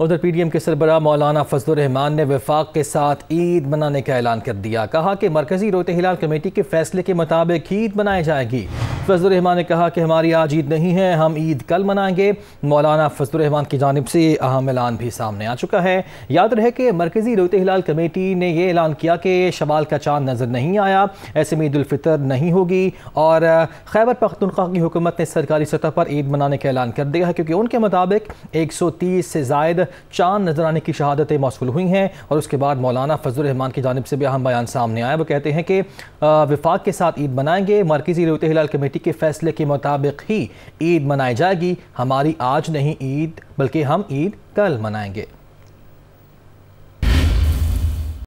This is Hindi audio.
उधर पी डी एम के सरबरा मौलाना फजलरहमान ने विफाक के साथ ईद मनाने का ऐलान कर दिया कहा कि मरकजी रोत हिलाल कमेटी के फैसले के मुताबिक ईद मनाई जाएगी रहमान ने कहा कि हमारी आज ईद नहीं है हम ईद कल मनाएंगे मौलाना फजल रहमान की जानब से अहम ऐलान भी सामने आ चुका है याद रहे कि मरकज़ी रोत हिलाल कमेटी ने यह ऐलान किया कि शबाल का चांद नज़र नहीं आया ऐसे में ईदालफ़ितर नहीं होगी और खैबर पख्तनख्वा की हुकूमत ने सरकारी सतह पर ईद मनाने का ऐलान कर दिया है क्योंकि उनके मुताबिक एक सौ तीस से जायद चांद नज़र आने की शहादतें मौसू हुई हैं और उसके बाद मौलाना फजल रहमान की जानब से भी अहम बयान सामने आया वो कहते हैं कि विफाक के साथ ईद मनाएंगे मरकज़ी रोत हिलाल कमेटी कमेटी के फैसले के मुताबिक ही ईद मनाई जाएगी हमारी आज नहीं ईद बल्कि हम ईद कल मनाएंगे